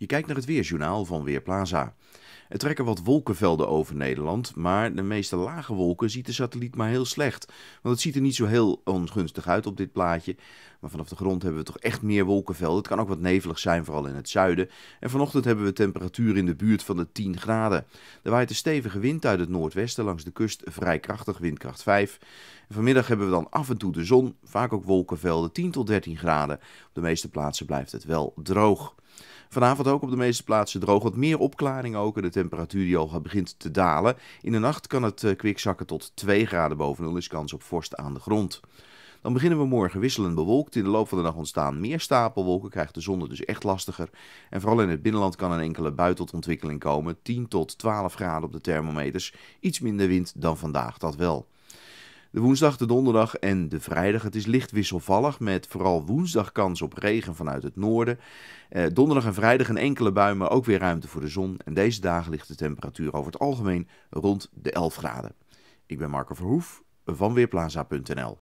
Je kijkt naar het weerjournaal van Weerplaza. Er trekken wat wolkenvelden over Nederland, maar de meeste lage wolken ziet de satelliet maar heel slecht. Want het ziet er niet zo heel ongunstig uit op dit plaatje. Maar vanaf de grond hebben we toch echt meer wolkenvelden. Het kan ook wat nevelig zijn, vooral in het zuiden. En vanochtend hebben we temperatuur in de buurt van de 10 graden. Er waait een stevige wind uit het noordwesten langs de kust, vrij krachtig, windkracht 5. vanmiddag hebben we dan af en toe de zon, vaak ook wolkenvelden, 10 tot 13 graden. Op de meeste plaatsen blijft het wel droog. Vanavond ook op de meeste plaatsen droog. Wat meer opklaringen ook. En de temperatuur die al begint te dalen. In de nacht kan het eh, kwik zakken tot 2 graden boven nul. Is kans op vorst aan de grond. Dan beginnen we morgen wisselend bewolkt. In de loop van de dag ontstaan meer stapelwolken, krijgt de zon dus echt lastiger. En vooral in het binnenland kan een enkele bui tot ontwikkeling komen. 10 tot 12 graden op de thermometers. Iets minder wind dan vandaag, dat wel. De woensdag, de donderdag en de vrijdag. Het is licht wisselvallig met vooral woensdag kans op regen vanuit het noorden. Eh, donderdag en vrijdag een enkele bui, maar ook weer ruimte voor de zon. En deze dagen ligt de temperatuur over het algemeen rond de 11 graden. Ik ben Marco Verhoef van Weerplaza.nl.